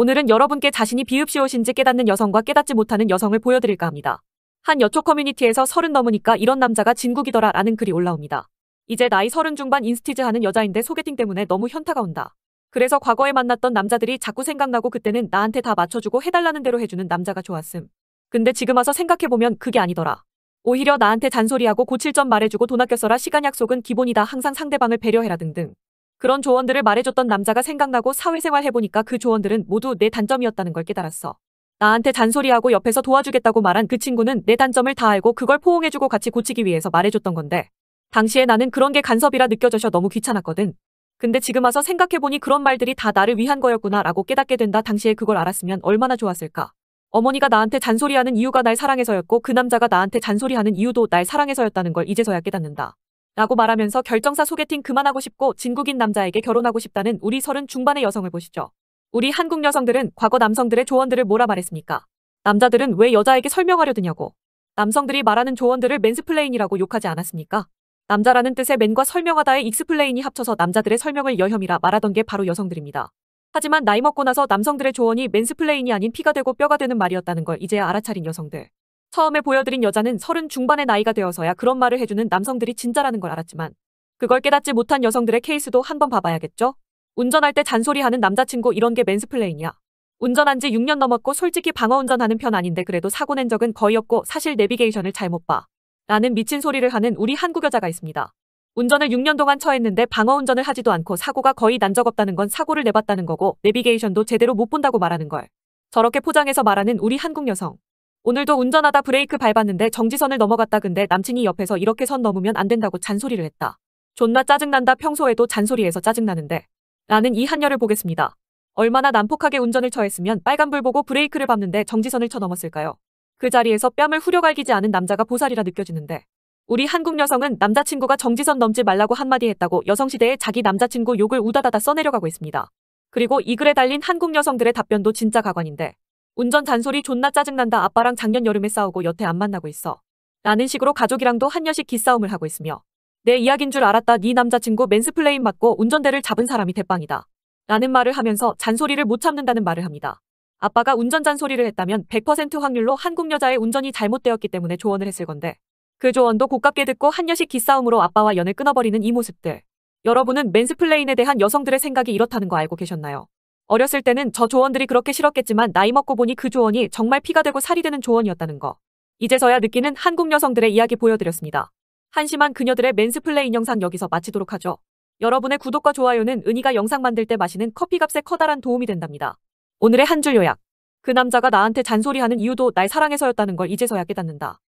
오늘은 여러분께 자신이 비읍시옷인지 깨닫는 여성과 깨닫지 못하는 여성을 보여드릴까 합니다. 한 여초 커뮤니티에서 서른 넘으니까 이런 남자가 진국이더라 라는 글이 올라옵니다. 이제 나이 서른 중반 인스티즈 하는 여자인데 소개팅 때문에 너무 현타가 온다. 그래서 과거에 만났던 남자들이 자꾸 생각나고 그때는 나한테 다 맞춰주고 해달라는 대로 해주는 남자가 좋았음. 근데 지금 와서 생각해보면 그게 아니더라. 오히려 나한테 잔소리하고 고칠 점 말해주고 돈 아껴 써라 시간 약속은 기본이다 항상 상대방을 배려해라 등등. 그런 조언들을 말해줬던 남자가 생각나고 사회생활 해보니까 그 조언들은 모두 내 단점이었다는 걸 깨달았어. 나한테 잔소리하고 옆에서 도와주겠다고 말한 그 친구는 내 단점을 다 알고 그걸 포옹해주고 같이 고치기 위해서 말해줬던 건데 당시에 나는 그런 게 간섭이라 느껴져서 너무 귀찮았거든. 근데 지금 와서 생각해보니 그런 말들이 다 나를 위한 거였구나 라고 깨닫게 된다 당시에 그걸 알았으면 얼마나 좋았을까. 어머니가 나한테 잔소리하는 이유가 날 사랑해서였고 그 남자가 나한테 잔소리하는 이유도 날 사랑해서였다는 걸 이제서야 깨닫는다. 라고 말하면서 결정사 소개팅 그만하고 싶고 진국인 남자에게 결혼하고 싶다는 우리 서른 중반의 여성을 보시죠. 우리 한국 여성들은 과거 남성들의 조언들을 뭐라 말했습니까? 남자들은 왜 여자에게 설명하려 드냐고. 남성들이 말하는 조언들을 맨스플레인이라고 욕하지 않았습니까? 남자라는 뜻의 맨과 설명하다의 익스플레인이 합쳐서 남자들의 설명을 여혐이라 말하던 게 바로 여성들입니다. 하지만 나이 먹고 나서 남성들의 조언이 맨스플레인이 아닌 피가 되고 뼈가 되는 말이었다는 걸 이제야 알아차린 여성들. 처음에 보여드린 여자는 서른 중반의 나이가 되어서야 그런 말을 해주는 남성들이 진짜라는 걸 알았지만 그걸 깨닫지 못한 여성들의 케이스도 한번 봐봐야겠죠? 운전할 때 잔소리하는 남자친구 이런 게 맨스플레인이야. 운전한 지 6년 넘었고 솔직히 방어운전하는 편 아닌데 그래도 사고 낸 적은 거의 없고 사실 내비게이션을 잘 못 봐. 라는 미친 소리를 하는 우리 한국 여자가 있습니다. 운전을 6년 동안 처했는데 방어운전을 하지도 않고 사고가 거의 난 적 없다는 건 사고를 내봤다는 거고 내비게이션도 제대로 못 본다고 말하는 걸. 저렇게 포장해서 말하는 우리 한국 여성. 오늘도 운전하다 브레이크 밟았는데 정지선을 넘어갔다 근데 남친이 옆에서 이렇게 선 넘으면 안 된다고 잔소리를 했다. 존나 짜증난다 평소에도 잔소리에서 짜증나는데. 라는 이 한여를 보겠습니다. 얼마나 난폭하게 운전을 처했으면 빨간불 보고 브레이크를 밟는데 정지선을 쳐넘었을까요? 그 자리에서 뺨을 후려갈기지 않은 남자가 보살이라 느껴지는데. 우리 한국 여성은 남자친구가 정지선 넘지 말라고 한마디 했다고 여성시대에 자기 남자친구 욕을 우다다다 써내려가고 있습니다. 그리고 이 글에 달린 한국 여성들의 답변도 진짜 가관인데 운전 잔소리 존나 짜증난다 아빠랑 작년 여름에 싸우고 여태 안 만나고 있어. 라는 식으로 가족이랑도 한여식 기싸움을 하고 있으며 내 이야기인 줄 알았다 네 남자친구 맨스플레인 맞고 운전대를 잡은 사람이 대빵이다. 라는 말을 하면서 잔소리를 못 참는다는 말을 합니다. 아빠가 운전 잔소리를 했다면 100% 확률로 한국 여자의 운전이 잘못되었기 때문에 조언을 했을 건데 그 조언도 고깝게 듣고 한여식 기싸움으로 아빠와 연을 끊어버리는 이 모습들. 여러분은 맨스플레인에 대한 여성들의 생각이 이렇다는 거 알고 계셨나요? 어렸을 때는 저 조언들이 그렇게 싫었겠지만 나이 먹고 보니 그 조언이 정말 피가 되고 살이 되는 조언이었다는 거. 이제서야 느끼는 한국 여성들의 이야기 보여드렸습니다. 한심한 그녀들의 맨스플레인 영상 여기서 마치도록 하죠. 여러분의 구독과 좋아요는 은희가 영상 만들 때 마시는 커피값에 커다란 도움이 된답니다. 오늘의 한 줄 요약. 그 남자가 나한테 잔소리하는 이유도 날 사랑해서였다는 걸 이제서야 깨닫는다.